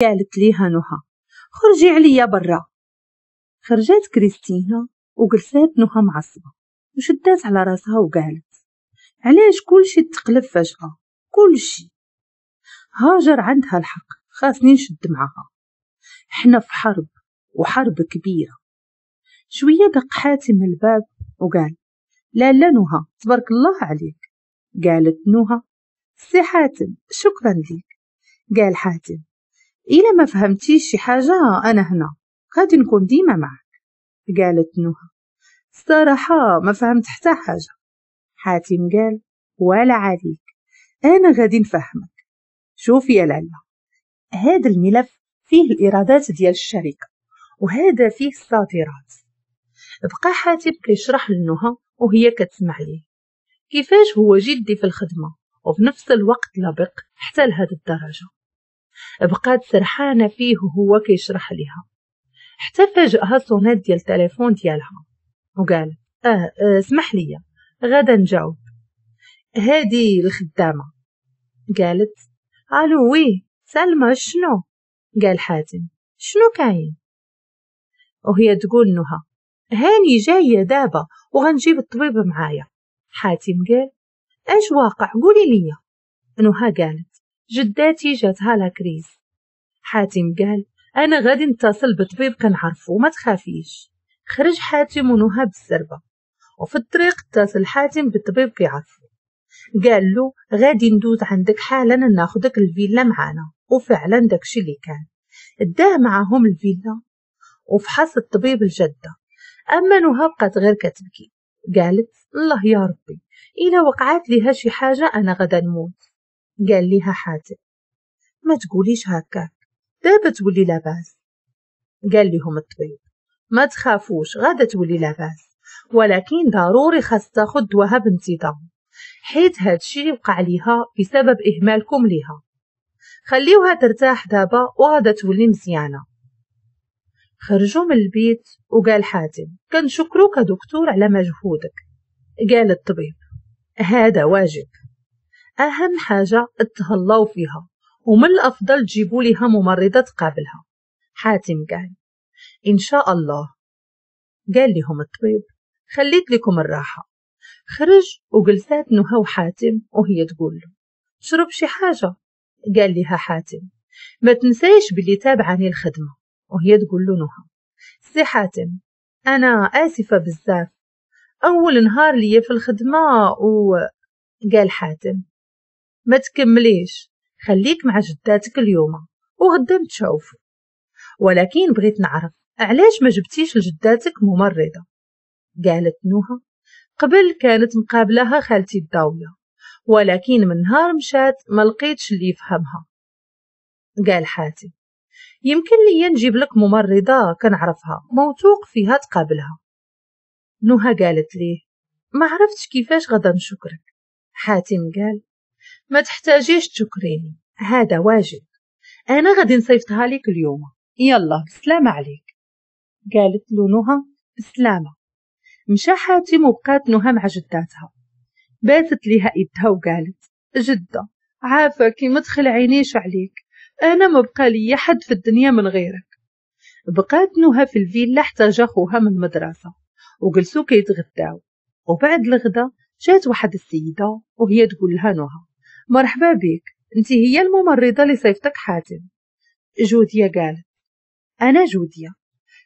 قالت ليها نهى خرجي عليا برا خرجت كريستينا وجلسات نهى معصبة وشدات على راسها وقالت علاش كل شي تقلب فجأة كل شي هاجر عندها الحق خاصني نشد معاها احنا في حرب وحرب كبيرة شوية دق حاتم الباب وقال لا لا نهى تبارك الله عليك قالت نهى سي حاتم شكرا ليك قال حاتم إلا ما فهمتيش شي حاجة أنا هنا غادي نكون ديما معك قالت نهى صراحة ما فهمت حتى حاجة حاتم قال ولا عليك أنا غادي نفهمك شوفي يا لالا هذا الملف فيه الإيرادات ديال الشركة وهذا فيه الصادرات بقى حاتم كيشرح لنهى وهي كتسمع ليه كيفاش هو جدي في الخدمة وفي نفس الوقت لبق حتى لهاد الدرجة بقات سرحانة فيه وهو كيشرح ليها حتى فاجأها صونات ديال التليفون ديالها وقال آه،, اه اسمح لي غدا نجاوب هادي الخدامة قالت الو وي سلمى شنو قال حاتم شنو كاين وهي تقول نها هاني جاية دابا وغنجيب الطبيب معايا حاتم قال اش واقع قولي ليا نها قالت جداتي جاتها لا كريز حاتم قال أنا غادي نتصل بطبيب كنعرفو ما تخافيش خرج حاتم ونهى بالزربة وفي الطريق اتصل حاتم بالطبيب كيعرفو قال له غادي ندوز عندك حالا ناخدك الفيلا معانا وفعلا داكشي اللي كان اداه معاهم الفيلا وفحص الطبيب الجدة أما نهى بقات غير كتبكي قالت الله يا ربي إلا وقعت لها شي حاجة أنا غدا نموت قال ليها حاتم ما تقوليش هكاك دابا تولي لاباس قال لهم الطبيب ما تخافوش غادا تولي لاباس ولكن ضروري خاص تاخد دواها بانتظام حيت هادشي وقع ليها بسبب اهمالكم ليها خليوها ترتاح دابا وغادا تولي مزيانه خرجوا من البيت وقال حاتم كنشكروك دكتور على مجهودك قال الطبيب هذا واجب أهم حاجة تهلاو فيها ومن الأفضل تجيبوا ليها ممرضة تقابلها حاتم قال إن شاء الله قال لهم الطبيب خليت لكم الراحة خرج وجلسات نهى وحاتم وهي تقول له شرب شي حاجة قال لها حاتم ما تنسيش باللي تابعاني الخدمة وهي تقول له نهى سي حاتم أنا آسفة بزاف أول نهار ليا في الخدمة و قال حاتم ما تكمليش خليك مع جداتك اليوم وغدا نتشوف ولكن بغيت نعرف علاش ما جبتيش لجداتك ممرضة قالت نوها قبل كانت مقابلها خالتي الداوية ولكن من نهار مشات ما لقيتش اللي يفهمها قال حاتم يمكن لي نجيب لك ممرضة كنعرفها موثوق فيها تقابلها نوها قالت ليه ما عرفتش كيفاش غدا نشكرك حاتم قال ما تحتاجيش تشكريني هذا واجب أنا غادي نصيفطها لك اليوم يلا بسلامة عليك قالت له نهى بسلامة مشى حاتم وبقات نهى مع جداتها باتت ليها ايدها وقالت جدة عافاكي ما تخلعينيش عليك أنا ما بقى لي حد في الدنيا من غيرك بقات نهى في الفيلا حتى جا خوها من المدرسة وجلسوا كيتغداو وبعد الغدا جات واحد السيدة وهي تقول لها نهى مرحبا بك انت هي الممرضة لصيفتك حاتم جودية قالت أنا جودية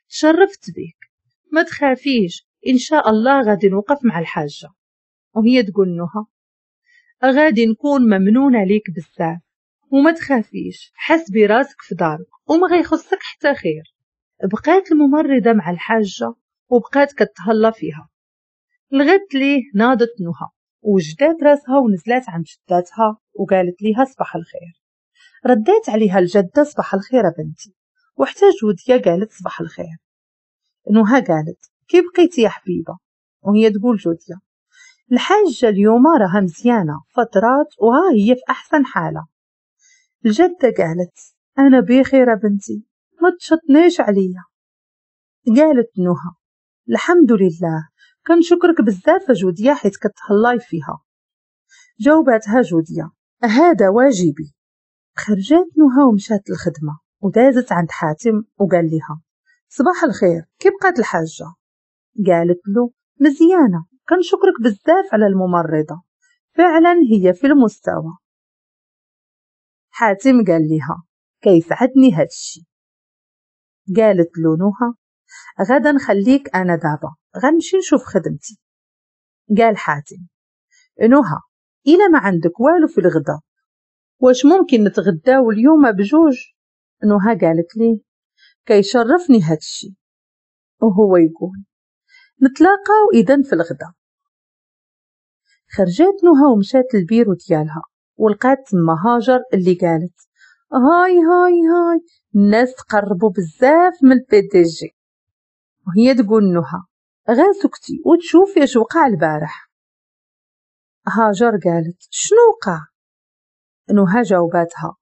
تشرفت بك ما تخافيش إن شاء الله غادي نوقف مع الحاجة وهي تقول نها غادي نكون ممنونة ليك بزاف وما تخافيش حسبي راسك في دارك وما غيخصك حتى خير بقات الممرضة مع الحاجة وبقات كتهلا فيها الغد ليه ناضت نهى وجدات راسها ونزلات عند جداتها وقالت ليها صباح الخير ردات عليها الجدة صباح الخير بنتي وحتى جودية قالت صباح الخير نوها قالت كي بقيتي يا حبيبة وهي تقول جودية الحاجة اليوم راها مزيانة فترات وها هي في أحسن حالة الجدة قالت أنا بخير بنتي ما تشطنيش عليا قالت نوها الحمد لله كنشكرك بزاف جودية حيت كتهلاي فيها جاوباتها جودية هذا واجبي خرجات نهى ومشات للخدمة ودازت عند حاتم وقال لها صباح الخير كيف بقات الحاجة قالت له مزيانة كنشكرك بزاف على الممرضة فعلا هي في المستوى حاتم قال لها كيسعدني هادشي قالت له نهى غدا نخليك أنا دابا غنمشي نشوف خدمتي قال حاتم نهى إلا ما عندك والو في الغدا واش ممكن نتغداو اليوم بجوج نهى قالت لي كيشرفني هادشي وهو يقول نتلاقاو إذا في الغدا خرجت نوها ومشات للبيرو ديالها ولقات تما هاجر اللي قالت هاي هاي هاي الناس تقربوا بزاف من البي دي جي وهي تقول نهى غير سكتي وتشوفي اش وقع البارح هاجر قالت شنو وقع نهى جاوباتها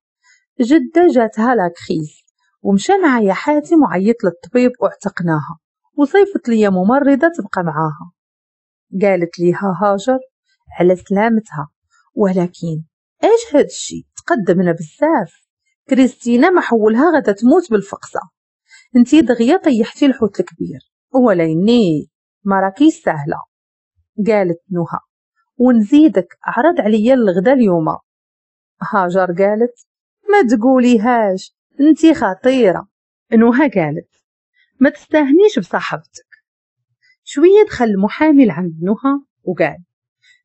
جدة جاتها لاكريز ومشى معايا حاتم وعيط للطبيب واعتقناها وصيفت لي ممرضة تبقى معاها قالت ليها هاجر على سلامتها ولكن ايش هاد الشي تقدمنا بزاف كريستينا محولها غدا تموت بالفقصه انتي دغيا طيحتي الحوت الكبير وليني ما راكيش سهله قالت نهى ونزيدك عرض عليا الغدا اليوم هاجر قالت ما تقوليهاش انتي خطيره نهى قالت ما تستهنيش بصاحبتك شويه دخل المحامي لعند نهى وقال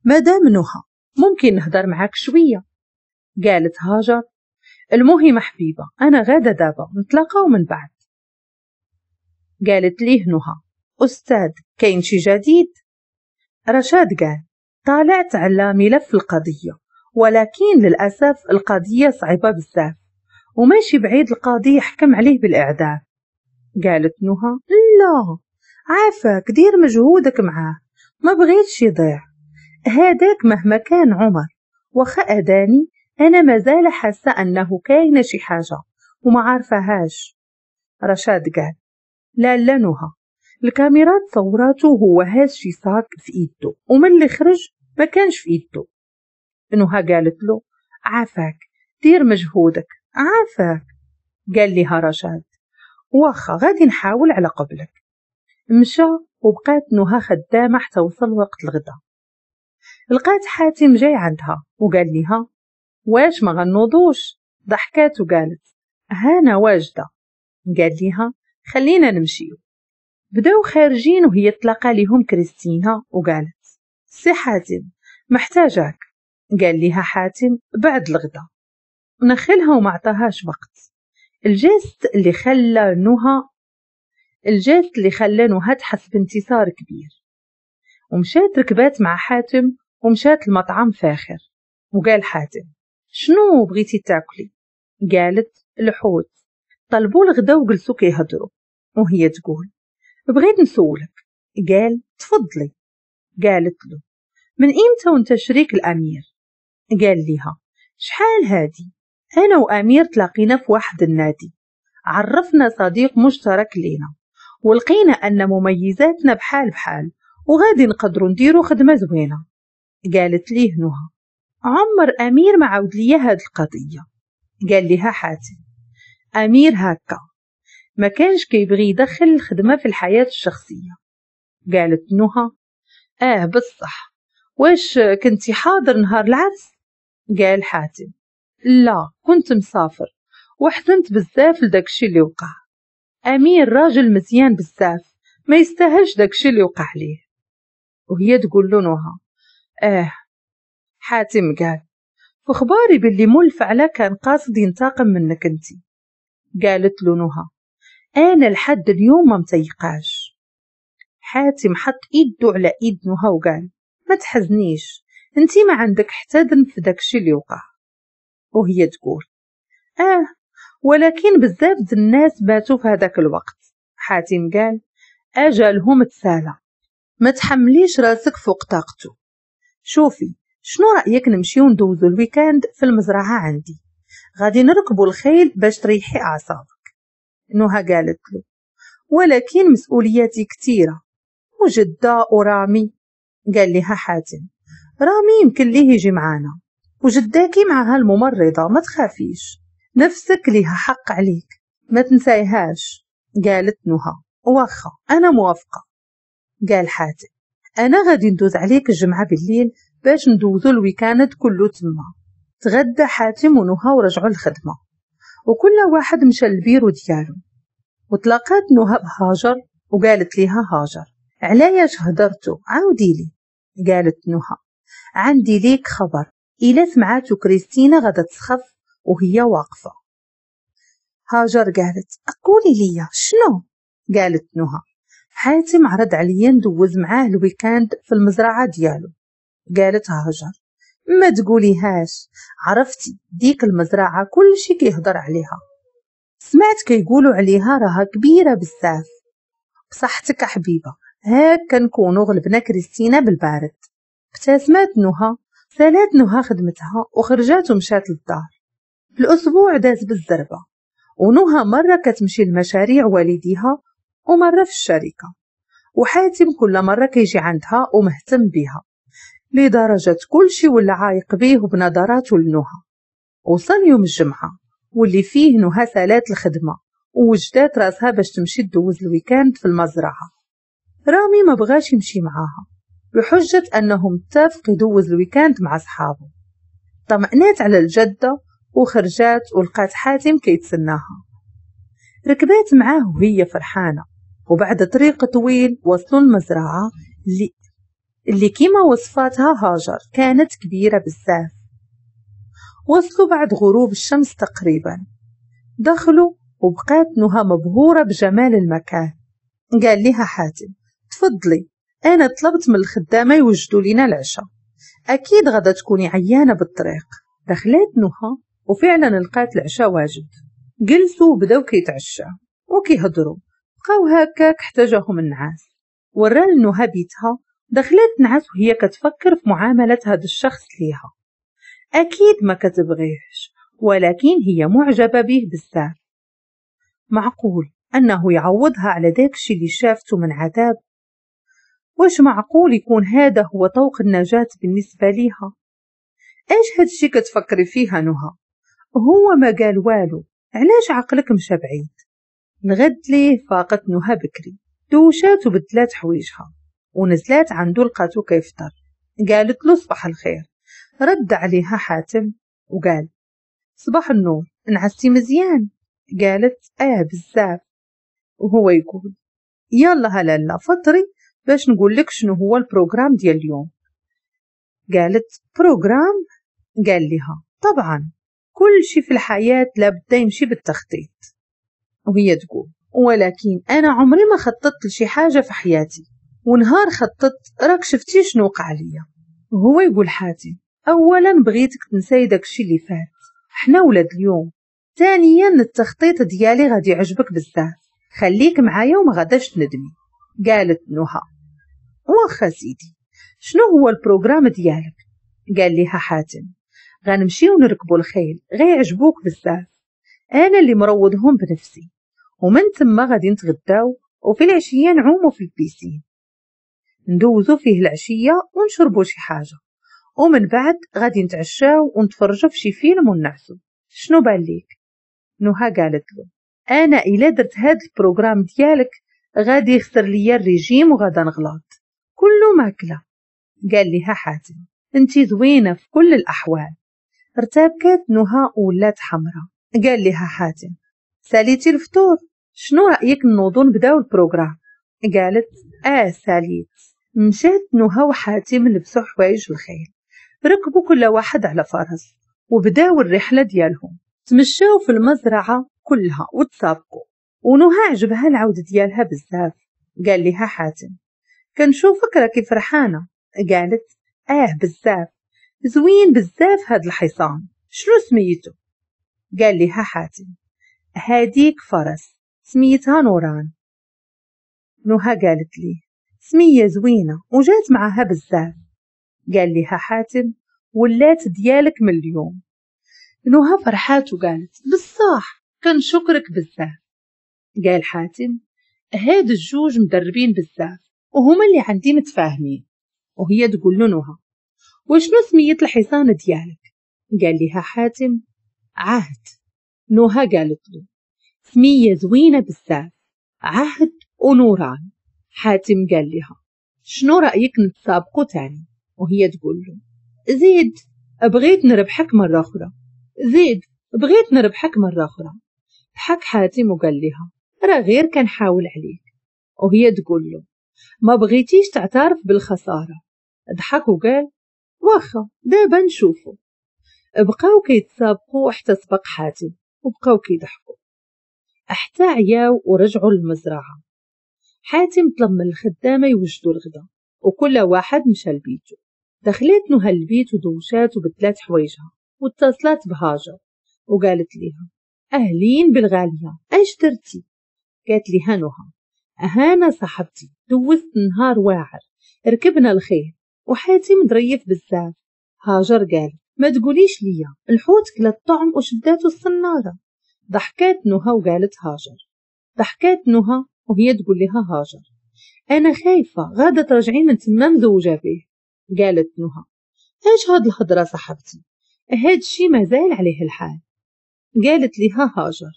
مدام نهى ممكن نهضر معاك شويه قالت هاجر المهم حبيبه انا غاده دابا نتلاقاو من بعد قالت ليه نهى أستاذ كاين شي جديد رشاد قال طالعت على ملف القضية ولكن للأسف القضية صعبة بزاف وماشي بعيد القاضي يحكم عليه بالإعدام قالت نهى لا عافاك دير مجهودك معاه ما بغيتش يضيع هذاك مهما كان عمر وخا أداني أنا مازال حاسة أنه كاينة شي حاجة وما عارفهاش رشاد قال لالنها الكاميرا تصوراته هو هاز شي صاك في ايدو ومن اللي خرج ما كانش في ايدو انها قالت له عافاك دير مجهودك عافاك قال لها رشاد واخا غادي نحاول على قبلك مشى وبقات نوها خدامة حتى وصل وقت الغدا لقات حاتم جاي عندها وقال لها واش ما غنوضوش ضحكات وقالت هانا واجدة قال لها خلينا نمشيو بداو خارجين وهي تلقى ليهم كريستينا وقالت سي حاتم محتاجاك قال ليها حاتم بعد الغدا نخلها وما عطاهاش وقت الجست اللي خلى نوها الجست اللي خلى نوها تحس بانتصار كبير ومشات ركبات مع حاتم ومشات المطعم فاخر وقال حاتم شنو بغيتي تاكلي قالت الحوت طلبوا الغدا وجلسوا كيهضروا وهي تقول بغيت نسولك قال تفضلي قالت له من إمتى وانت شريك الأمير قال لها شحال هادي أنا وأمير تلاقينا في واحد النادي عرفنا صديق مشترك لينا ولقينا أن مميزاتنا بحال بحال وغادي نقدروا نديروا خدمة زوينة قالت ليه نهى عمر أمير ما عاود ليا هاد القضية قال لها حاتم أمير هكا ما كانش كيبغي يدخل الخدمة في الحياة الشخصية قالت نهى آه بصح واش كنتي حاضر نهار العرس قال حاتم لا كنت مسافر وحزنت بزاف لداكشي اللي وقع امير راجل مزيان بزاف ما يستاهلش داكشي اللي وقع ليه وهي تقول له نهى اه حاتم قال فخباري باللي مول فعلا كان قاصد ينتقم منك انت قالت له نهى أنا لحد اليوم ما متيقاش حاتم حط إيدو على إيد نهى وقال ما تحزنيش انتي ما عندك حتى ذنب في داكشي اللي وقع وهي تقول اه ولكن بزاف د الناس باتوا في هذاك الوقت حاتم قال اجلهم تسالى ما تحمليش راسك فوق طاقته شوفي شنو رايك نمشيو ندوزو الويكاند في المزرعه عندي غادي نركبو الخيل باش تريحي اعصابك نهى قالت له ولكن مسؤولياتي كثيرة وجدة ورامي قال لها حاتم رامي يمكن ليه يجي معانا وجداكي معها الممرضة ما تخافيش نفسك ليها حق عليك ما تنسايهاش قالت نهى واخا أنا موافقة قال حاتم أنا غادي ندوز عليك الجمعة بالليل باش ندوزو الويكاند كله تما تغدى حاتم ونهى ورجعوا الخدمة وكل واحد مشى لبيرو ديالو وتلاقات نهى بهاجر وقالت ليها هاجر علاش هدرتو عاودي لي قالت نهى عندي ليك خبر الا سمعاتو كريستينا غادا تسخف وهي واقفة هاجر قالت قولي ليا شنو قالت نهى حاتم عرض عليا ندوز معاه الويكاند في المزرعة ديالو قالت هاجر ما تقوليهاش عرفتي ديك المزرعة كل شي كيهضر عليها سمعت كيقولوا عليها راها كبيرة بزاف بصحتك حبيبة هاك كنكونو غلبنا كريستينا بالبارد ابتسمات نهى سالات نهى خدمتها وخرجات ومشات للدار الأسبوع داز بالزربة ونهى مرة كتمشي لمشاريع والديها ومرة في الشركة وحاتم كل مرة كيجي عندها ومهتم بها لدرجة كل شي ولا عايق بيه وبنظراته لنها وصل يوم الجمعة واللي فيه نهى سالات الخدمة ووجدات راسها باش تمشي تدوز الويكاند في المزرعة رامي ما بغاش يمشي معاها بحجة أنهم متفق يدوز الويكاند مع صحابه طمأنات على الجدة وخرجات ولقات حاتم كيتسناها ركبات معاه وهي فرحانة وبعد طريق طويل وصلوا المزرعة اللي اللي كيما وصفاتها هاجر كانت كبيرة بزاف وصلوا بعد غروب الشمس تقريبا دخلوا وبقات نهى مبهورة بجمال المكان قال لها حاتم تفضلي أنا طلبت من الخدامة يوجدوا لنا العشاء أكيد غدا تكوني عيانة بالطريق دخلت نهى وفعلا لقات العشاء واجد جلسوا وبداو كيتعشاو وكيهضروا بقاو هكاك احتاجهم النعاس ورال نهى بيتها دخلت نعس وهي كتفكر في معاملة هذا الشخص ليها أكيد ما كتبغيهش ولكن هي معجبة به بزاف معقول أنه يعوضها على ذاك الشي اللي شافته من عذاب واش معقول يكون هذا هو طوق النجاة بالنسبة ليها ايش هادشي كتفكري فيها نهى هو ما قال والو علاش عقلك مشى بعيد نغد ليه فاقت نهى بكري دوشات وبدلات حويجها ونزلت عنده لقاتو كيفطر قالت له صباح الخير رد عليها حاتم وقال صباح النور نعستي مزيان قالت اه بزاف وهو يقول يلا هلالا فطري باش نقول لك شنو هو البروغرام ديال اليوم قالت بروغرام قال لها طبعا كل شي في الحياة لابد يمشي بالتخطيط وهي تقول ولكن أنا عمري ما خططت لشي حاجة في حياتي ونهار خططت راك شفتي شنو وقع ليا هو يقول حاتم اولا بغيتك تنساي داكشي اللي فات حنا ولاد اليوم ثانيا التخطيط ديالي غادي يعجبك بزاف خليك معايا وما غاداش تندمي قالت نهى واخا سيدي شنو هو البروغرام ديالك قال ليها حاتم غنمشيو نركبو الخيل غيعجبوك بزاف انا اللي مروضهم بنفسي ومن تما غادي نتغداو وفي العشيه نعومو في البيسين ندوزو فيه العشية ونشربو شي حاجة ومن بعد غادي نتعشاو ونتفرجو في شي فيلم ونعسو شنو بان ليك قالت له انا الا درت هاد البروغرام ديالك غادي يخسر ليا الريجيم وغادا نغلط كله ماكله قال لها حاتم انتي زوينه في كل الاحوال ارتبكت نهى ولات حمراء قال لها حاتم ساليتي الفطور شنو رايك نوضو نبداو البروغرام قالت اه ساليت مشات نهى وحاتم لبسوا حوايج الخيل ركبوا كل واحد على فرس وبداو الرحلة ديالهم تمشاو في المزرعة كلها وتسابقوا ونهى عجبها العود ديالها بزاف قال لها حاتم كنشوفك راكي فرحانة قالت اه بزاف زوين بزاف هاد الحصان شنو سميتو قال لها حاتم هاديك فرس سميتها نوران نهى قالت لي سمية زوينة وجات معها بزاف قال لها حاتم ولات ديالك من اليوم نوها فرحات وقالت بصح شكرك بزاف قال حاتم هاد الجوج مدربين بزاف وهما اللي عندي متفاهمين وهي تقول له نهى وشنو سمية الحصان ديالك قال لها حاتم عهد نوها قالت له سمية زوينة بزاف عهد ونوران حاتم قال لها شنو رأيك نتسابقوا تاني وهي تقول له زيد بغيت نربحك مرة أخرى زيد بغيت نربحك مرة أخرى ضحك حاتم وقال لها راه غير كنحاول عليك وهي تقول له ما بغيتيش تعترف بالخسارة ضحك وقال واخا دابا نشوفو بقاو كيتسابقوا حتى سبق حاتم وبقاو كيضحكوا حتى عياو ورجعوا للمزرعة حاتم طلب من الخدامة يوجدوا الغدا وكل واحد مشى لبيته دخلت نهى البيت ودوشات وبتلات حوايجها واتصلت بهاجر وقالت ليها أهلين بالغالية ايش درتي؟ قالت لي هنوها أهانا صاحبتي دوزت نهار واعر ركبنا الخيل وحاتم دريف بزاف هاجر قال ما تقوليش ليا الحوت كلا الطعم وشداته الصنارة ضحكات نهى وقالت هاجر ضحكات نهى وهي تقول لها هاجر أنا خايفة غادة ترجعين من تما مزوجة به قالت نهى ايش هاد الهضرة صاحبتي هاد الشي مازال عليه الحال قالت لها هاجر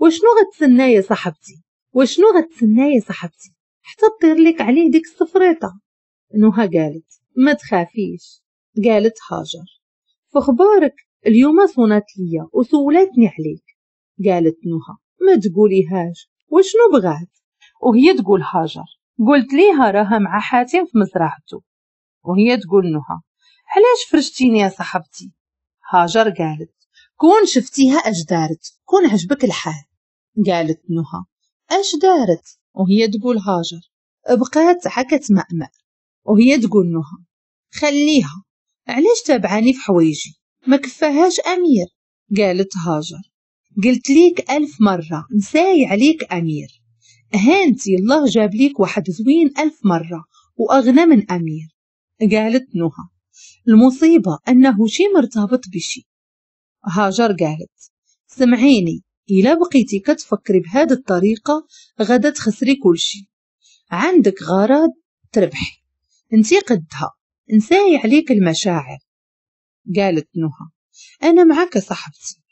وشنو غتسنى يا صاحبتي وشنو غتسنى يا صاحبتي حتى تطير لك عليه ديك الصفريطة نهى قالت ما تخافيش قالت هاجر فخبارك اليوم صونات ليا وسولتني عليك قالت نهى ما تقوليهاش وشنو بغات وهي تقول هاجر قلت ليها راها مع حاتم في مزرعته وهي تقول نها علاش فرشتيني يا صاحبتي هاجر قالت كون شفتيها اش دارت كون عجبك الحال قالت نهى اش دارت وهي تقول هاجر بقات حكت مأمأ وهي تقول نهى خليها علاش تابعاني في حويجي ما كفاهاش امير قالت هاجر قلت ليك ألف مرة نساي عليك أمير هانتي الله جاب ليك واحد زوين ألف مرة وأغنى من أمير قالت نهى المصيبة أنه شي مرتبط بشي هاجر قالت سمعيني إلا بقيتي كتفكري بهذه الطريقة غدا تخسري كل شي عندك غرض تربحي انتي قدها انساي عليك المشاعر قالت نهى أنا معك صاحبتي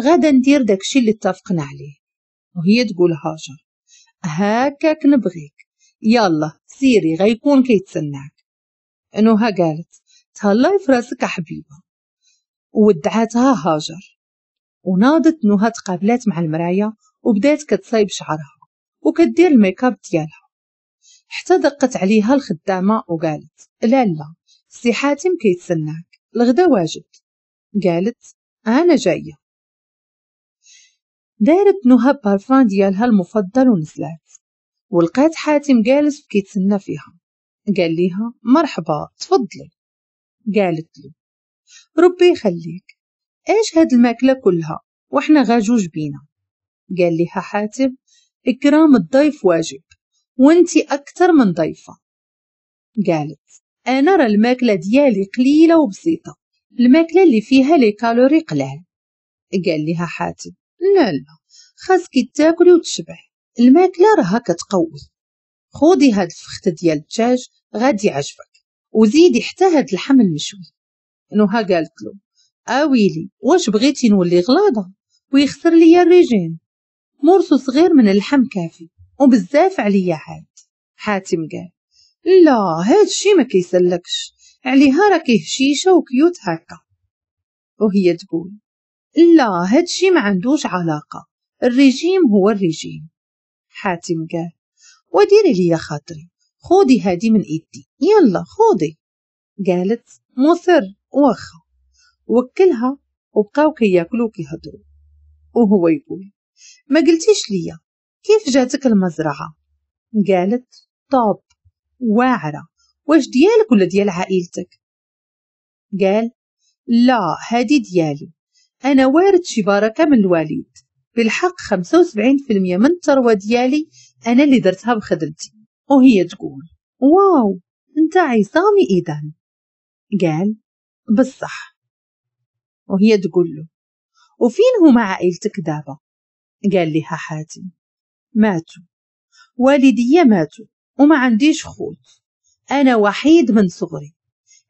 غدا ندير داكشي اللي اتفقنا عليه وهي تقول هاجر هكاك نبغيك يلا سيري غيكون كيتسناك نوها قالت تهلاي فراسك حبيبة ودعاتها هاجر وناضت نوها تقابلات مع المراية وبدات كتصايب شعرها وكدير الميكاب ديالها حتى دقت عليها الخدامة وقالت لا لا سي حاتم كيتسناك الغدا واجد قالت أنا جاية دارت نهى بارفان ديالها المفضل ونزلات ولقات حاتم جالس كيتسنى فيها قال ليها مرحبا تفضلي قالت له ربي يخليك ايش هاد الماكله كلها واحنا غاجوج بينا قال ليها حاتم اكرام الضيف واجب وانتي اكتر من ضيفه قالت انا را الماكله ديالي قليله وبسيطه الماكله اللي فيها لي كالوري قلال قال ليها حاتم لا لا خاصك تاكلي وتشبعي الماكلة راها كتقوي خودي هاد الفخت ديال الدجاج غادي يعجبك وزيدي حتى هاد اللحم المشوي نوها قالت له اويلي آه واش بغيتي نولي غلاضة ويخسر ليا الريجين مرسو صغير من اللحم كافي وبزاف عليا عاد حاتم قال لا هاد الشي ما كيسلكش عليها راه هشيشة وكيوت هكا وهي تقول لا هادشي ما عندوش علاقة الرجيم هو الرجيم حاتم قال وديري لي خاطري خودي هادي من ايدي يلا خودي قالت مصر واخا وكلها وبقاو كياكلوا وكيهضروا وهو يقول ما قلتيش ليا كيف جاتك المزرعة قالت طاب واعرة واش ديالك ولا ديال عائلتك قال لا هادي ديالي أنا وارد شي بركة من الواليد بالحق 75% من الثروة ديالي أنا اللي درتها بخدمتي وهي تقول واو انت عصامي إذا قال بصح وهي تقول له وفين هما عائلتك دابا قال لها حاتم ماتوا والديا ماتوا وما عنديش خوت انا وحيد من صغري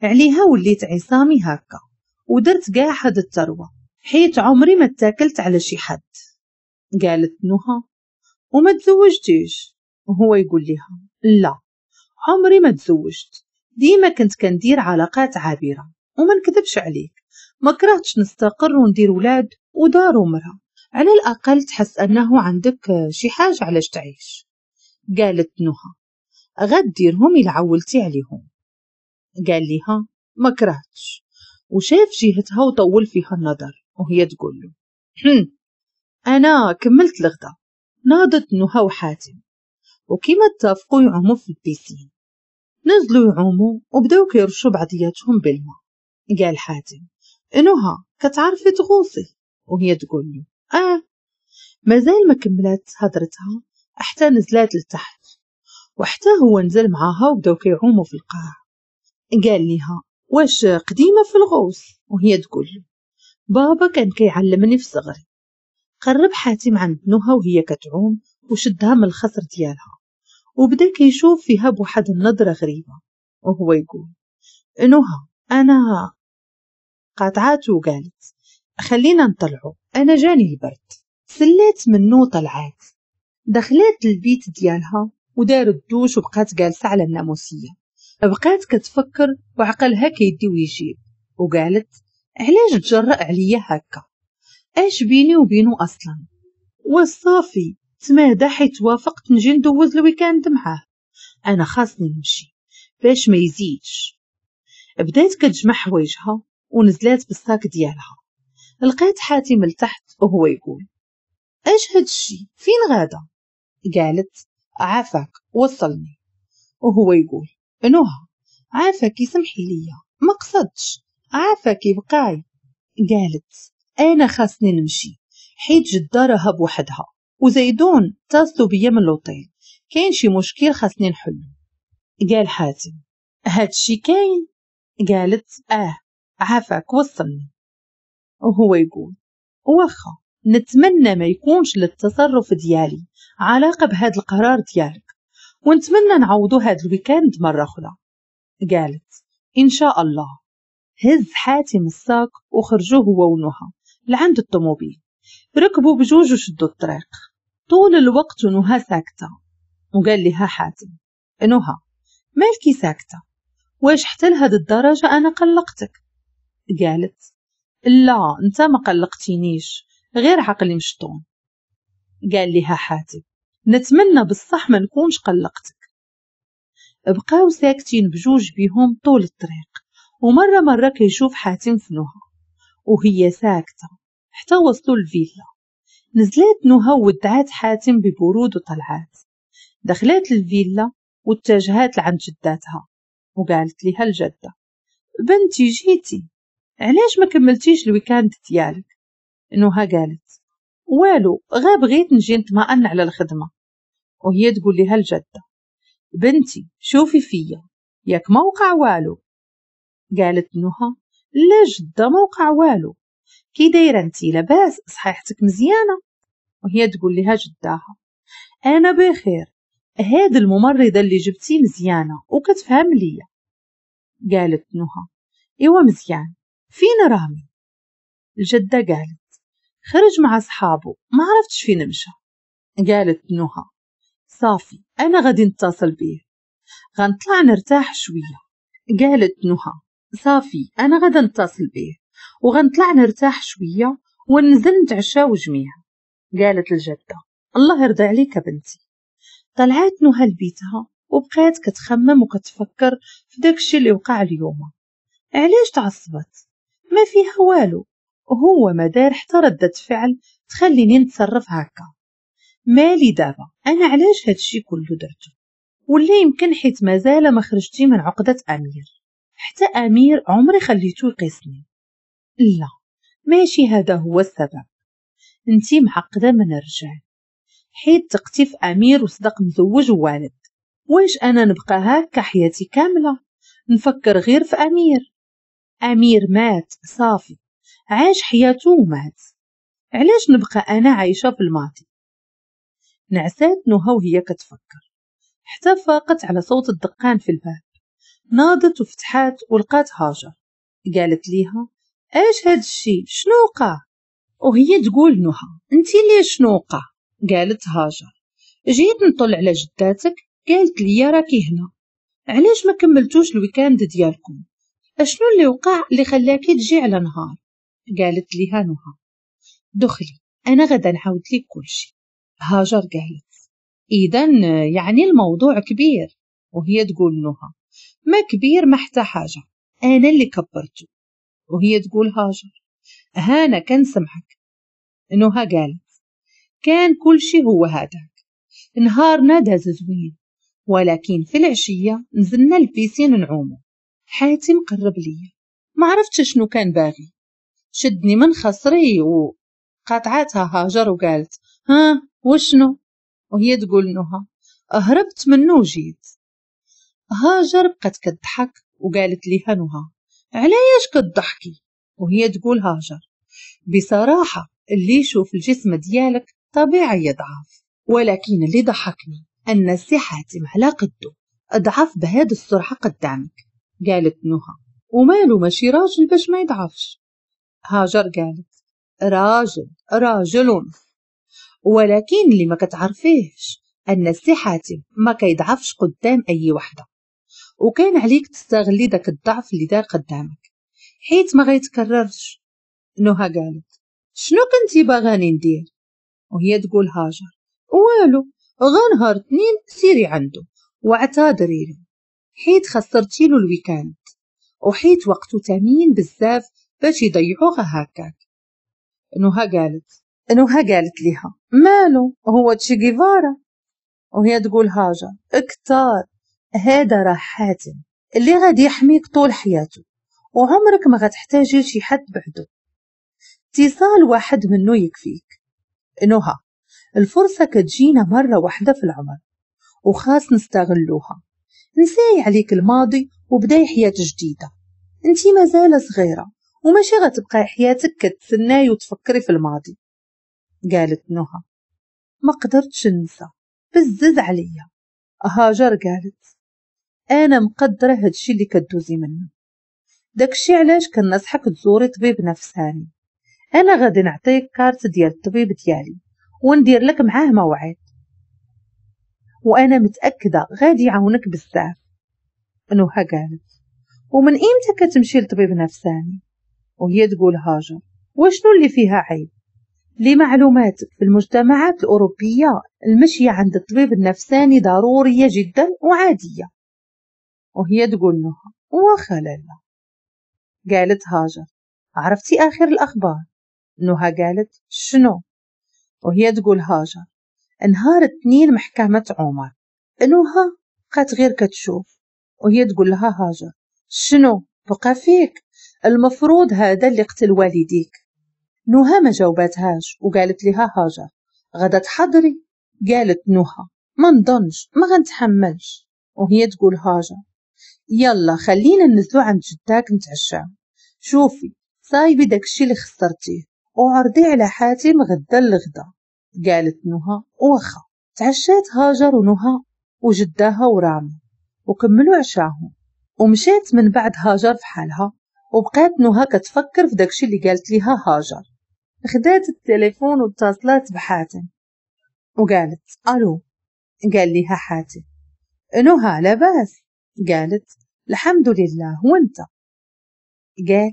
عليها يعني وليت عصامي هكا ودرت قاع هاد الثروه حيت عمري ما اتكلت على شي حد قالت نهى وما تزوجتيش وهو يقول لها لا عمري ما تزوجت ديما كنت كندير علاقات عابرة وما نكذبش عليك ما كرهتش نستقر وندير ولاد ودار ومرأة على الأقل تحس أنه عندك شي حاجة علاش تعيش قالت نهى غديرهم إلا عولتي عليهم قال ليها ما كرهتش وشاف جهتها وطول فيها النظر وهي تقول له هم أنا كملت الغدا ناضت نهى وحاتم وكما اتفقوا يعوموا في البيسين نزلوا يعوموا وبداو كيرشوا بعضياتهم بالماء قال حاتم نهى كتعرفي تغوصي وهي تقول له اه مازال ما كملت هضرتها حتى نزلات لتحت وحتى هو نزل معاها وبداو كيعوموا في القاع قال لها واش قديمة في الغوص وهي تقول له بابا كان كيعلمني في صغري قرب حاتم عن بنوها وهي كتعوم وشدها من الخصر ديالها وبدا كيشوف فيها بواحد النظرة غريبة وهو يقول نوها أنا قاطعات وقالت خلينا نطلعو أنا جاني البرد سليت منو طلعات دخلت البيت ديالها ودار الدوش وبقات جالسة على الناموسية بقات كتفكر وعقلها كيدي ويجيب وقالت علاش تجرأ عليا هكا اش بيني وبينو اصلا والصافي تمادى حيت وافقت نجي ندوز الويكاند معاه انا خاصني نمشي باش ما يزيدش بدات كتجمع حوايجها ونزلات بالساك ديالها لقيت حاتم لتحت وهو يقول اش هادشي فين غادا قالت عافاك وصلني وهو يقول نوها عافاك سمحي ليا ما قصدش عافاك بقاي قالت أنا خاصني نمشي حيت جدارها بوحدها وزيدون اتصلوا بيا من لوطيل كاين شي مشكل خاصني نحلو قال حاتم هادشي كاين قالت اه عافاك وصلني وهو يقول واخا نتمنى ما يكونش للتصرف ديالي علاقة بهاد القرار ديالك ونتمنى نعوضو هاد الويكاند مرة أخرى قالت إن شاء الله هز حاتم الساق وخرجوه هو ونهى لعند الطوموبيل ركبوا بجوج وشدوا الطريق طول الوقت نهى ساكتة وقال لها حاتم نهى مالكي ساكتة واش حتى لهاد الدرجة أنا قلقتك قالت لا انت ما قلقتينيش غير عقلي مشطون قال لها حاتم نتمنى بصح ما نكونش قلقتك بقاو ساكتين بجوج بيهم طول الطريق ومرة مرة كيشوف حاتم في نهى وهي ساكتة حتى وصلوا الفيلا نزلت نهى ودعات حاتم ببرود وطلعات دخلت الفيلا واتجهات لعند جداتها وقالت لها الجدة بنتي جيتي علاش ما كملتيش الويكاند ديالك نهى قالت والو غا بغيت نجي نطمئن على الخدمة وهي تقول لها الجدة بنتي شوفي فيا ياك ما وقع والو قالت نهى لا جدة موقع والو كي دايرة انتي لاباس صحيحتك مزيانة وهي تقول لها جداها انا بخير هاد الممرضة اللي جبتي مزيانة وكتفهم ليا قالت نهى ايوا مزيان فين رامي الجدة قالت خرج مع صحابه ما عرفتش فين مشى قالت نهى صافي انا غادي نتصل بيه غنطلع نرتاح شويه قالت نهى صافي أنا غدا نتصل به وغنطلع نرتاح شوية وننزل نتعشى جميعا قالت الجدة الله يرضي عليك بنتي طلعت نهى لبيتها وبقيت كتخمم وكتفكر في داكشي اللي وقع اليوم علاش تعصبت ما فيها والو هو ما دار حتى ردة فعل تخليني نتصرف هكا مالي دابا انا علاش هادشي كله درتو ولا يمكن حيت مازال ما خرجتي من عقدة امير حتى أمير عمري خليته يقيسني لا ماشي هذا هو السبب انتي معقدة من الرجال حيت تقتي في أمير وصدق مزوج ووالد واش أنا نبقى هكا حياتي كاملة نفكر غير في أمير أمير مات صافي عاش حياته ومات علاش نبقى أنا عايشة في الماضي نعسات نهى وهي كتفكر حتى فاقت على صوت الدقان في الباب ناضت وفتحات ولقات هاجر قالت ليها اش هاد الشي شنو وقع وهي تقول نهى انت لي شنو وقع قالت هاجر جيت نطل على جداتك قالت لي راكي هنا علاش ما كملتوش الويكاند ديالكم اشنو اللي وقع اللي خلاكي تجي على نهار قالت ليها نهى دخلي انا غدا نعاود لك كلشي هاجر قالت اذا يعني الموضوع كبير وهي تقول نهى ما كبير ما حتى حاجة أنا اللي كبرته وهي تقول هاجر هانا كان سمحك إنه قالت كان كل شي هو هذاك نهارنا داز زوين ولكن في العشية نزلنا البيسين نعومو حاتم قرب ليا ما عرفتش شنو كان باغي شدني من خصري وقطعتها هاجر وقالت ها وشنو وهي تقول نها هربت منه وجيت هاجر بقات كضحك وقالت ليها نهى علاش كضحكي وهي تقول هاجر بصراحة اللي يشوف الجسم ديالك طبيعي يضعف ولكن اللي ضحكني أن السي حاتم على قدو ضعف بهاد السرعة قدامك قالت نهى وماله ماشي راجل باش ما يضعفش هاجر قالت راجل راجل ولكن اللي ما كتعرفيهش أن السي حاتم ما كيضعفش قدام أي وحدة وكان عليك تستغلي داك الضعف اللي دار قدامك حيت ما غيتكررش نوها قالت شنو كنتي باغاني ندير وهي تقول هاجر والو غير نهار اثنين سيري عنده واعتذري له حيت خسرتي له الويكاند وحيت وقته ثمين بزاف باش يضيعوها هكاك نوها قالت نوها قالت ليها مالو هو تشي جيفارا وهي تقول هاجر كتار هذا راه حاتم اللي غادي يحميك طول حياته وعمرك ما غتحتاجي شي حد بعده اتصال واحد منه يكفيك نهى الفرصة كتجينا مرة واحدة في العمر وخاص نستغلوها نساي عليك الماضي وبداي حياة جديدة انتي مازال صغيرة وماشي غتبقاي حياتك كتسناي وتفكري في الماضي قالت نهى ما قدرتش ننسى بزز عليا هاجر قالت انا مقدره هادشي اللي كدوزي منه داكشي علاش كنصحك تزوري طبيب نفساني انا غادي نعطيك كارت ديال الطبيب ديالي وندير لك معاه موعد وانا متاكده غادي يعاونك بزاف نوها قالت ومن امتى كتمشي لطبيب نفساني وهي تقول هاجر وشنو اللي فيها عيب لمعلوماتك في المجتمعات الأوروبية المشي عند الطبيب النفساني ضرورية جدا وعادية وهي تقول لها لالا قالت هاجر عرفتي آخر الأخبار نهى قالت شنو وهي تقول هاجر نهار اتنين محكمة عمر نهى بقات غير كتشوف وهي تقول لها هاجر شنو بقى فيك المفروض هذا اللي قتل والديك نهى ما جاوباتهاش وقالت لها هاجر غدا تحضري قالت نهى ما نضنش ما غنتحملش وهي تقول هاجر يلا خلينا نزلو عند جداك نتعشى شوفي صايبي داكشي اللي خسرتيه وعرضي على حاتم غدا الغدا قالت نهى واخا تعشات هاجر ونهى وجداها ورامي وكملوا عشاهم ومشات من بعد هاجر في حالها وبقات نهى كتفكر في داكشي اللي قالت ليها هاجر خدات التليفون واتصلت بحاتم وقالت الو قال ليها حاتم نهى لاباس قالت الحمد لله وانت قال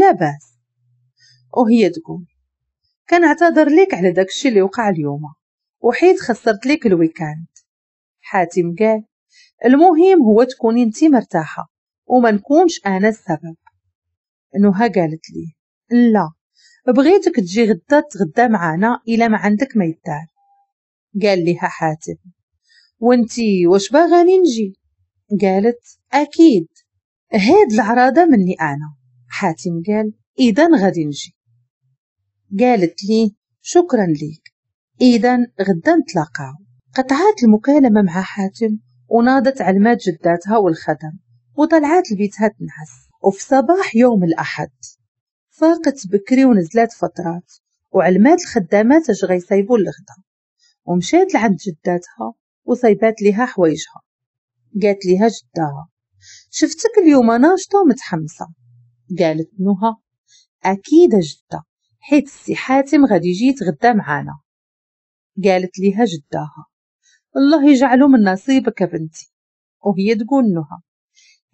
لا باس وهي تقول كنعتذر لك على داكشي اللي وقع اليوم وحيد خسرت لك الويكاند حاتم قال المهم هو تكوني انت مرتاحة وما نكونش أنا السبب نهى قالت لي لا بغيتك تجي غدا تغدا معانا إلا ما عندك ما يدار قال لها حاتم وانتي واش باغاني نجي قالت أكيد هاد العراضة مني أنا حاتم قال إذا غادي نجي قالت لي شكرا ليك إذا غدا نتلاقاو قطعات المكالمة مع حاتم وناضت علمات جداتها والخدم وطلعت لبيتها تنعس وفي صباح يوم الأحد فاقت بكري ونزلات فترات وعلمات الخدامات اش غيصايبو الغدا ومشات لعند جداتها وصيبات ليها حوايجها قالت لها جداها شفتك اليوم ناشطة ومتحمسة قالت نهى أكيد جدة حيت السي حاتم غادي يجي يتغدى معانا قالت ليها جداها الله يجعله من نصيبك بنتي وهي تقول نهى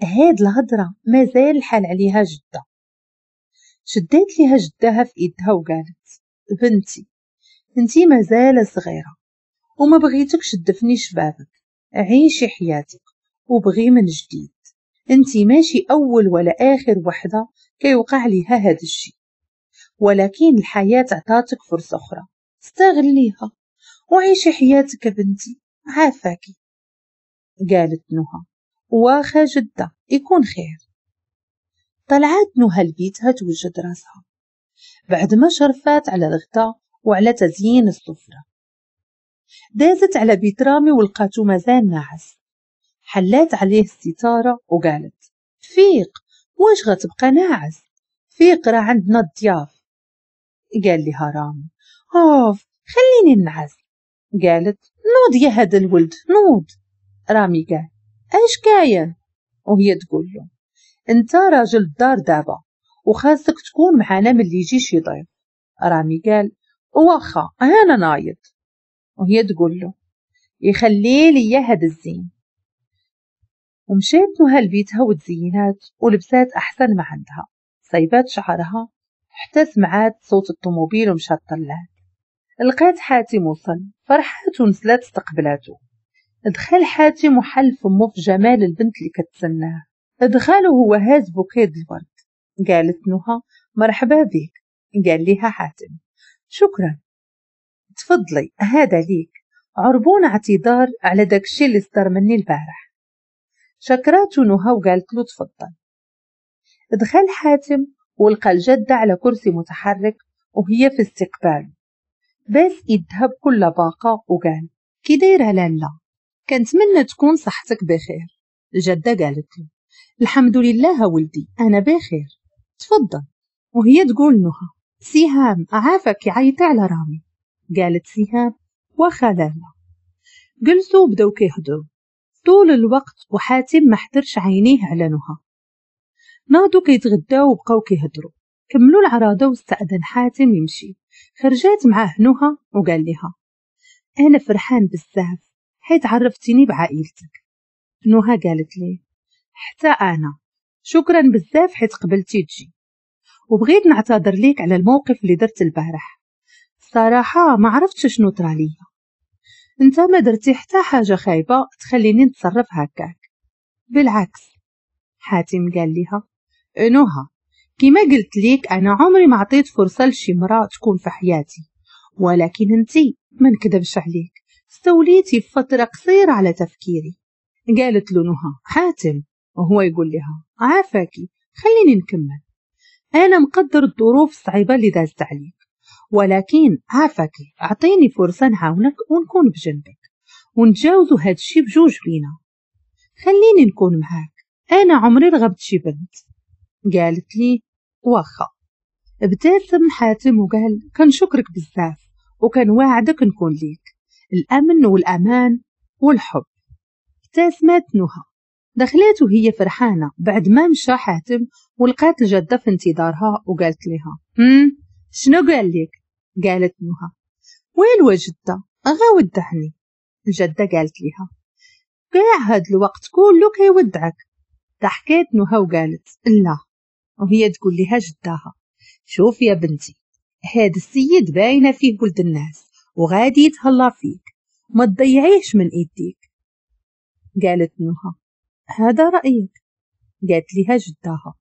هاد الهضرة مازال الحال عليها جدة شدات ليها جداها في ايدها وقالت بنتي انتي مازال صغيرة وما بغيتكش تدفني شبابك عيشي حياتك وبغي من جديد انت ماشي أول ولا آخر وحدة كيوقع ليها هاد الشي ولكن الحياة عطاتك فرصة أخرى استغليها وعيشي حياتك بنتي عافاكي قالت نهى واخا جدة يكون خير طلعت نهى لبيتها توجد راسها بعد ما شرفات على الغطاء وعلى تزيين السفرة دازت على بيت رامي ولقاته مازال ناعس حلات عليه الستارة وقالت فيق واش غتبقى ناعس فيق راه عندنا الضياف قال لها رامي اوف خليني نعس قالت نوض يا هذا الولد نوض رامي قال اش كاين وهي تقول له انت راجل الدار دابا وخاصك تكون معانا ملي يجي شي ضيف رامي قال واخا انا نايض وهي تقول له يخلي لي إياه هذا الزين ومشيت نهى لبيتها وتزينت ولبسات أحسن ما عندها صيبات شعرها حتى سمعت صوت الطوموبيل ومشات طلعت لقات حاتم وصل فرحت ونزلت استقبلته دخل حاتم وحل فمه في جمال البنت اللي كتسناه دخل وهو هاز بوكيد الورد قالت نهى مرحبا بك قال ليها حاتم شكرا تفضلي هذا ليك عربون اعتذار على داكشي اللي صدر مني البارح شكراتو نهى وقالت له تفضل دخل حاتم ولقى الجدة على كرسي متحرك وهي في استقبال بس اذهب كل باقة وقال كي دايرة لالا كنتمنى تكون صحتك بخير الجدة قالت له الحمد لله ولدي أنا بخير تفضل وهي تقول نهى سهام عافاك عيطي على رامي قالت سهام وخلانا جلسوا وبداو كيهضروا طول الوقت وحاتم ما حترش عينيه على نهى ناضو كيتغداو وبقاو كيهضروا كملوا العراضة واستأذن حاتم يمشي خرجات معاه نهى وقال لها أنا فرحان بزاف حيت عرفتيني بعائلتك نهى قالت لي حتى أنا شكرا بزاف حيت قبلتي تجي وبغيت نعتذر ليك على الموقف اللي درت البارح الصراحة ما عرفتش شنو طراليا انت ما درتي حتى حاجة خايبة تخليني نتصرف هكاك بالعكس حاتم قال لها نهى كما قلت ليك انا عمري ما عطيت فرصة لشي مرأة تكون في حياتي ولكن انتي ما نكذبش عليك استوليتي فترة قصيرة على تفكيري قالت له نهى حاتم وهو يقول لها عافاكي خليني نكمل أنا مقدر الظروف الصعيبة اللي دازت عليك ولكن عافاك أعطيني فرصة نعاونك ونكون بجنبك ونتجاوزو هاد الشي بجوج بينا خليني نكون معاك أنا عمري رغبت شي بنت قالت لي واخا ابتسم حاتم وقال كنشكرك بزاف وكان واعدك نكون ليك الأمن والأمان والحب ابتسمت نهى دخلت وهي فرحانة بعد ما مشى حاتم ولقات الجدة في انتظارها وقالت لها هم شنو قال لك قالت نهى وين وجدة أغا ودعني الجدة قالت لها كاع هاد الوقت كله كيودعك ضحكات نهى وقالت لا وهي تقول لها جداها شوف يا بنتي هاد السيد باينه فيه ولد الناس وغادي يتهلا فيك ما تضيعيش من ايديك قالت نهى هذا رايك قالت لها جداها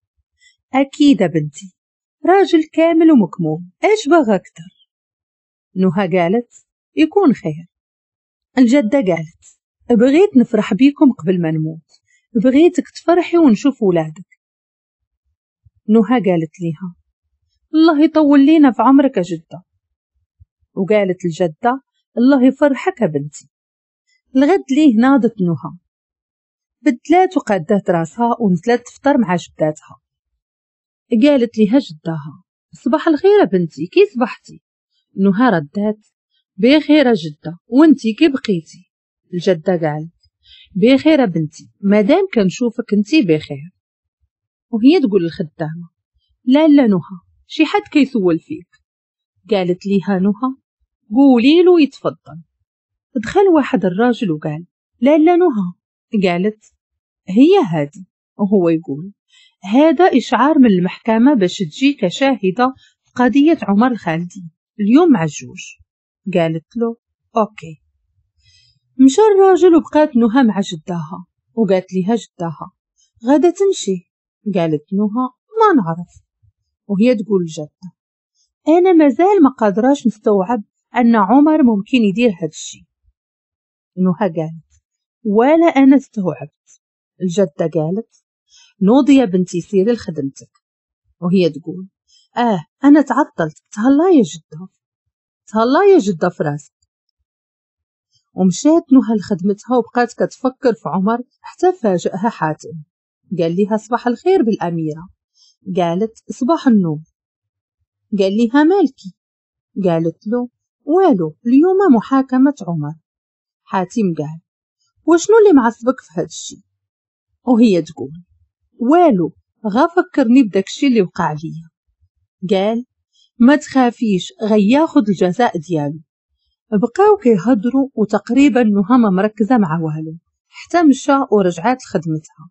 اكيد بنتي راجل كامل ومكموم اش بغى اكثر نهى قالت يكون خير الجدة قالت بغيت نفرح بيكم قبل ما نموت بغيتك تفرحي ونشوف ولادك نهى قالت ليها الله يطول لينا في عمرك جدة وقالت الجدة الله يفرحك بنتي الغد ليه ناضت نهى بدلات وقادات راسها ونزلت تفطر مع جداتها قالت ليها جداها صباح الخير بنتي كي صبحتي نهى ردات بخيرة جدة وانتي كي بقيتي الجدة قالت بخيرة بنتي مادام كنشوفك انتي بخير وهي تقول الخدامة لا لا نهى شي حد كيثول فيك قالت ليها نهى قولي له يتفضل دخل واحد الراجل وقال لا لا نهى قالت هي هادي وهو يقول هذا إشعار من المحكمة باش تجي كشاهدة في قضية عمر الخالدي اليوم مع الجوج قالت له أوكي مشى الراجل وبقات نهى مع جداها وقالت ليها جداها غدا تمشي قالت نهى ما نعرف وهي تقول جدها أنا مازال ما قادراش نستوعب أن عمر ممكن يدير هاد الشي نهى قالت ولا أنا استوعبت الجدة قالت نوضي يا بنتي سيري لخدمتك وهي تقول اه انا تعطلت تهلا يا جده تهلا يا جده في راسك ومشات نهى لخدمتها وبقات كتفكر في عمر حتى فاجئها حاتم قال ليها صباح الخير بالأميرة قالت صباح النور قال ليها مالكي قالت له والو اليوم محاكمة عمر حاتم قال وشنو اللي معصبك في هاد الشي وهي تقول والو غا فكرني الشي اللي وقع ليا قال ما تخافيش غياخد الجزاء ديالو بقاو كيهضروا وتقريبا نهما مركزه مع والو حتى مشى ورجعات لخدمتها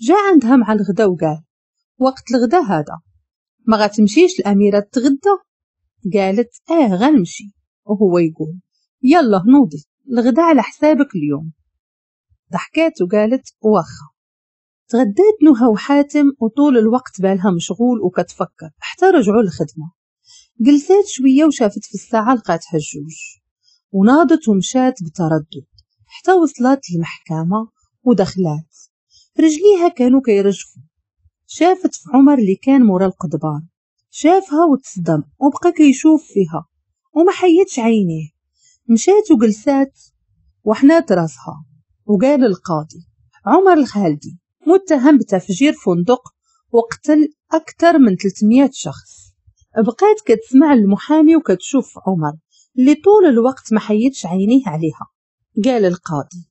جا عندها مع الغدا وقال وقت الغدا هذا ما غتمشيش الاميره تغدى قالت اه غنمشي وهو يقول يلا نوضي الغدا على حسابك اليوم ضحكات وقالت واخا تغديت نهى وحاتم وطول الوقت بالها مشغول وكتفكر حتى رجعوا الخدمة جلسات شوية وشافت في الساعة لقات حجوج وناضت ومشات بتردد حتى وصلت للمحكمة ودخلات رجليها كانوا كيرجفوا شافت في عمر اللي كان مورا القضبان شافها وتصدم وبقى كيشوف فيها وما حيتش عينيه مشات وجلسات وحنات راسها وقال القاضي عمر الخالدي متهم بتفجير فندق وقتل أكثر من 300 شخص بقيت كتسمع المحامي وكتشوف عمر اللي طول الوقت ما حيدش عينيه عليها قال القاضي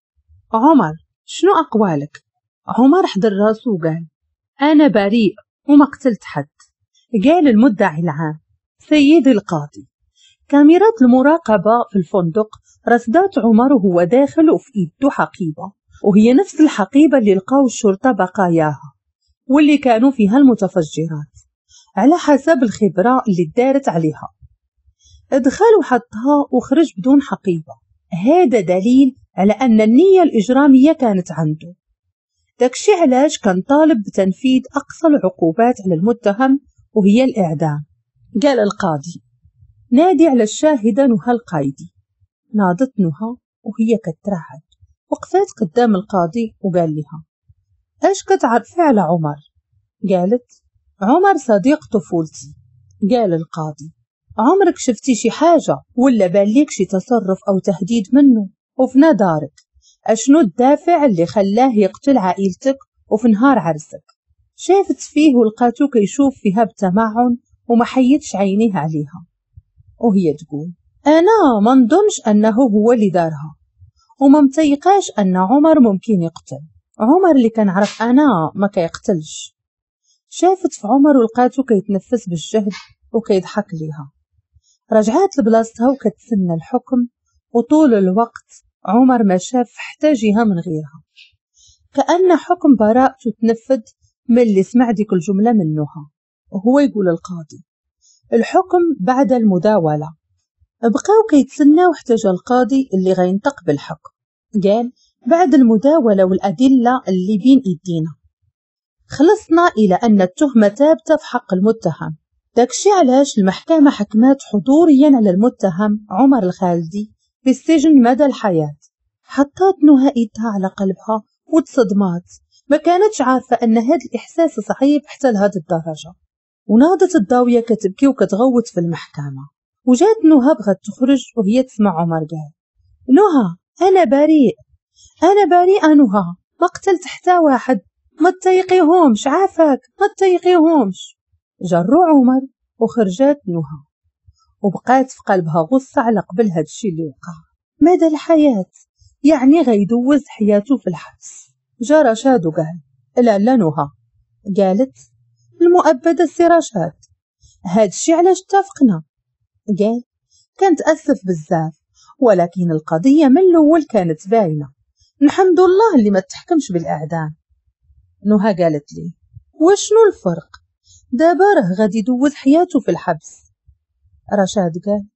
عمر شنو أقوالك؟ عمر حضر راسه وقال أنا بريء وما قتلت حد قال المدعي العام سيدي القاضي كاميرات المراقبة في الفندق رصدات عمر وهو داخل وفي إيده حقيبة وهي نفس الحقيبة اللي لقاو الشرطة بقاياها واللي كانوا فيها المتفجرات على حسب الخبرة اللي دارت عليها ادخل وحطها وخرج بدون حقيبة هذا دليل على أن النية الإجرامية كانت عنده داكشي علاش كان طالب بتنفيذ أقصى العقوبات على المتهم وهي الإعدام قال القاضي نادي على الشاهدة نهى القايدي ناضت نهى وهي كترعد وقفات قدام القاضي وقال لها اش كتعرفي على عمر قالت عمر صديق طفولتي قال القاضي عمرك شفتي شي حاجة ولا باليك شي تصرف أو تهديد منه وفي نظرك أشنو الدافع اللي خلاه يقتل عائلتك وفي نهار عرسك شافت فيه ولقاتو كيشوف فيها بتمعن وما حيتش عينيه عليها وهي تقول أنا ما نظنش أنه هو اللي دارها وما متيقاش أن عمر ممكن يقتل عمر اللي كان عرف أنا ما كيقتلش شافت في عمر ولقاتو كيتنفس بالجهد وكيضحك ليها رجعات لبلاصتها وكتسنى الحكم وطول الوقت عمر ما شاف حتى جهة من غيرها كأن حكم براءته تنفذ من اللي سمع ديك الجملة منها نهى وهو يقول القاضي الحكم بعد المداولة بقاو كيتسناو حتى القاضي اللي غينطق بالحق قال بعد المداولة والأدلة اللي بين إيدينا خلصنا إلى أن التهمة ثابتة في حق المتهم داكشي علاش المحكمة حكمات حضوريا على المتهم عمر الخالدي بالسجن مدى الحياة حطات نهائتها على قلبها وتصدمات ما كانتش عارفة أن هاد الإحساس صعيب حتى لهاد الدرجة وناضت الضاوية كتبكي وكتغوت في المحكمة وجات نهى بغت تخرج وهي تسمع عمر قال نهى أنا بريء أنا بريئة نهى ما قتلت حتى واحد ما تطيقيهمش عافاك ما تطيقيهمش جرو عمر وخرجات نهى وبقات في قلبها غصة على قبل هادشي اللي وقع مدى الحياة يعني غيدوز حياته في الحبس جا رشاد وقال لا لا نهى قالت المؤبدة السي رشاد هادشي علاش اتفقنا قال كانت أسف بزاف ولكن القضية من الأول كانت باينة الحمد لله اللي ما تحكمش بالأعدام نهى قالت لي وشنو الفرق دابا راه غادي يدوز حياته في الحبس رشاد قال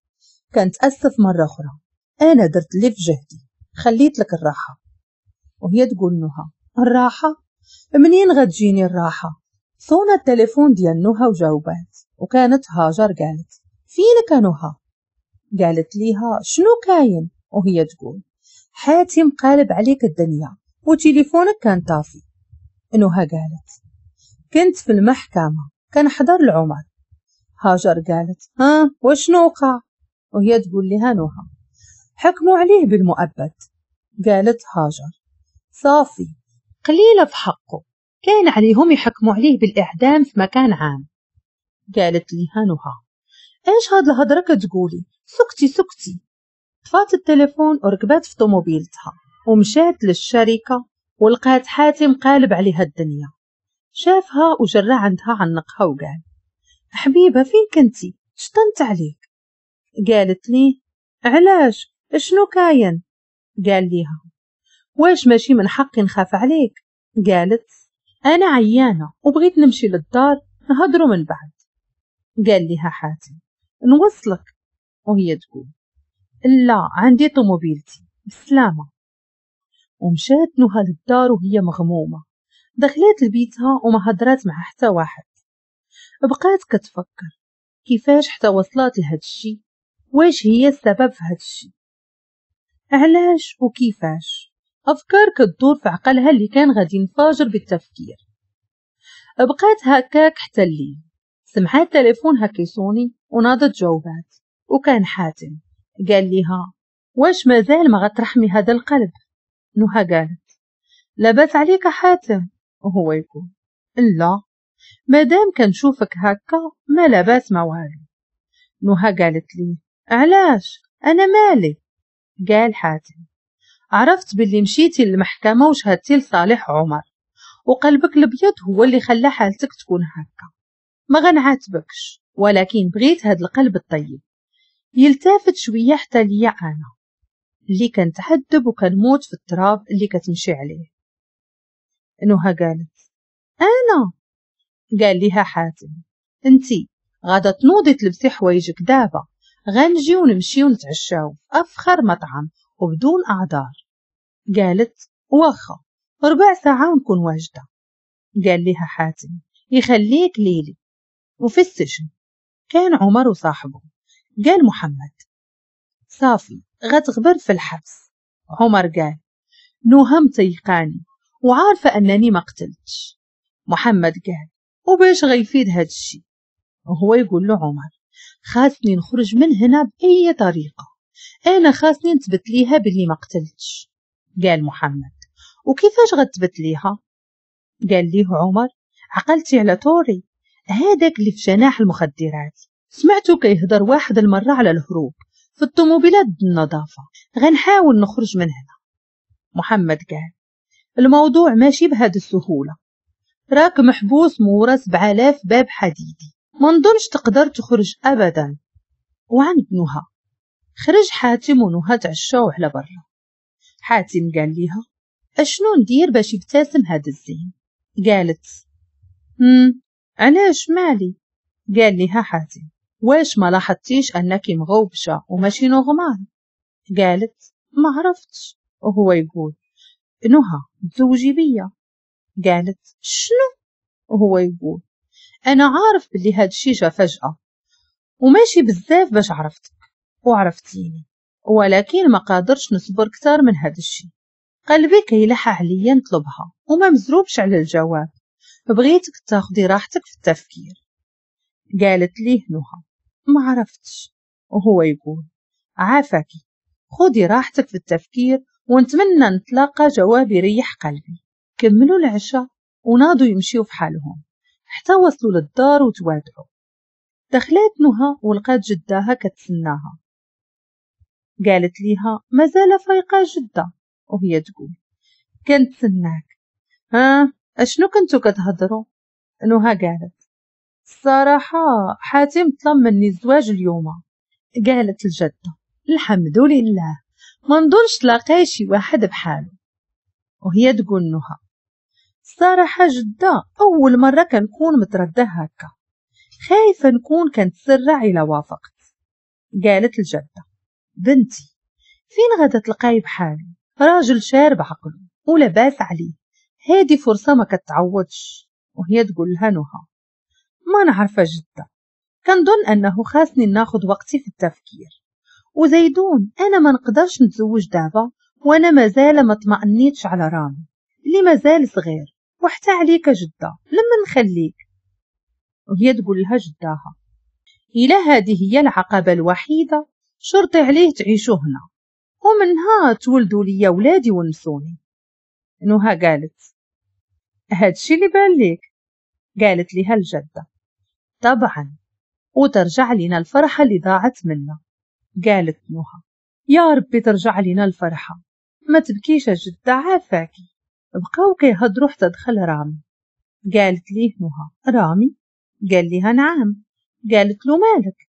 كانت أسف مرة أخرى أنا درت اللي في جهدي خليت لك الراحة وهي تقول نهى الراحة منين غتجيني الراحة صونا التليفون ديال نهى وجاوبات وكانت هاجر قالت فين كانوها قالت ليها شنو كاين وهي تقول حياتي مقالب عليك الدنيا وتليفونك كان طافي نهى قالت كنت في المحكمة كان حضر العمر هاجر قالت ها وشنو وقع وهي تقول لها نوها حكموا عليه بالمؤبد قالت هاجر صافي قليلة في حقه كان عليهم يحكموا عليه بالإعدام في مكان عام قالت لها نهى ايش هاد الهدركة تقولي سكتي سكتي طفات التليفون وركبات في طوموبيلتها ومشات للشركة ولقات حاتم قالب عليها الدنيا شافها وجرى عندها عنقها وقال حبيبة فين كنتي شطنت عليك قالت لي علاش شنو كاين قال ليها واش ماشي من حقي نخاف عليك قالت انا عيانه وبغيت نمشي للدار نهضروا من بعد قال لها حاتم نوصلك وهي تقول لا عندي طوموبيلتي بسلامة ومشات نهى للدار وهي مغمومة دخلت لبيتها وما هدرات مع حتى واحد بقات كتفكر كيفاش حتى وصلت لهاد الشي واش هي السبب في هاد الشي علاش وكيفاش أفكار كتدور في عقلها اللي كان غادي ينفجر بالتفكير بقات هكاك حتى الليل سمحت تليفون هكيسوني وناضت جاوبات وكان حاتم قال ليها واش مازال ما غترحمي هذا القلب نهى قالت لاباس عليك حاتم وهو يقول لا مادام كنشوفك هكا ما لاباس ما والو نهى قالت لي علاش انا مالي قال حاتم عرفت باللي مشيتي للمحكمه وشهدتي لصالح عمر وقلبك الابيض هو اللي خلى حالتك تكون هكا ما غنعاتبكش ولكن بغيت هاد القلب الطيب يلتافت شوية حتى ليا أنا اللي كنتعذب وكنموت في التراب اللي كتمشي عليه نوها قالت أنا قال ليها حاتم انتي غادا تنوضي تلبسي حوايجك دابا غنجي ونمشي ونتعشاو أفخر مطعم وبدون أعذار قالت واخا ربع ساعة ونكون واجدة قال ليها حاتم يخليك ليلي وفي السجن كان عمر وصاحبه قال محمد صافي غتغبر في الحبس عمر قال نوهم تيقاني وعارفة أنني ما قتلتش محمد قال وباش غيفيد هاد الشي وهو يقول له عمر خاصني نخرج من هنا بأي طريقة أنا خاصني نثبت ليها باللي ما قتلتش قال محمد وكيفاش غتثبت ليها قال ليه عمر عقلتي على طوري هذاك اللي في جناح المخدرات سمعته كيهضر واحد المرة على الهروب في الطوموبيلات النظافة غنحاول نخرج من هنا محمد قال الموضوع ماشي بهاد السهولة راك محبوس مورا سبعالاف باب حديدي ما نظنش تقدر تخرج أبدا وعند نهى خرج حاتم ونهى تعشاو على برا حاتم قال ليها اشنو ندير باش يبتسم هاد الزين قالت مم علاش مالي قال لها حاتم واش ما لاحظتيش انك مغوبشة وماشي نغمان قالت ما عرفتش وهو يقول نهى تزوجي بيا قالت شنو وهو يقول انا عارف بلي هاد الشي جا فجأة وماشي بزاف باش عرفتك وعرفتيني ولكن ما قادرش نصبر كتر من هاد الشي قلبي كيلح عليا نطلبها وما مزروبش على الجواب بغيتك تاخدي راحتك في التفكير قالت ليه نهى ما عرفتش وهو يقول عافاكي خدي راحتك في التفكير ونتمنى نتلاقى جواب يريح قلبي كملوا العشاء وناضوا يمشيوا في حالهم حتى وصلوا للدار وتوادعوا دخلت نهى ولقات جداها كتسناها قالت ليها مازال فايقة جدة وهي تقول كنتسناك ها آه، اشنو كنتو كتهضروا نهى قالت الصراحة حاتم طلب مني الزواج اليوم قالت الجدة الحمد لله ما نظنش تلاقي شي واحد بحاله وهي تقول نهى الصراحة جدة أول مرة كنكون متردة هكا خايفة نكون كنتسرع إلى وافقت قالت الجدة بنتي فين غدا تلقاي بحالي راجل شارب عقله ولاباس عليه هادي فرصة ما كتعوضش وهي تقول لها نهى ما نعرف جدا كنظن أنه خاصني ناخد وقتي في التفكير وزيدون أنا ما نقدرش نتزوج دابا وأنا مازال ما طمأنيتش على رامي اللي مازال صغير وحتى عليك جدة لما نخليك وهي تقول لها جداها إلا هذه هي العقبة الوحيدة شرطي عليه تعيشوا هنا ومنها تولدوا لي ولادي ونسوني نوها قالت هادشي اللي بان ليك قالت لها الجدة طبعا وترجع لنا الفرحة اللي ضاعت منا قالت نوها يا ربي ترجع لنا الفرحة ما تبكيش يا جدة عافاكي بقاو كيهضروا حتى دخل رامي قالت ليه نوها رامي قال لها نعم قالت له مالك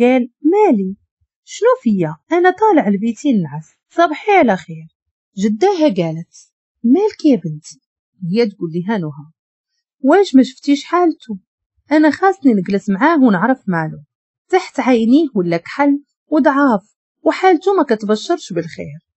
قال مالي شنو فيا انا طالع لبيتي نعس صبحي على خير جداها قالت مالك يا بنتي هي تقول لها نهى واش ما شفتيش حالته انا خاصني نجلس معاه ونعرف ماله تحت عينيه ولا كحل وضعاف وحالته ما كتبشرش بالخير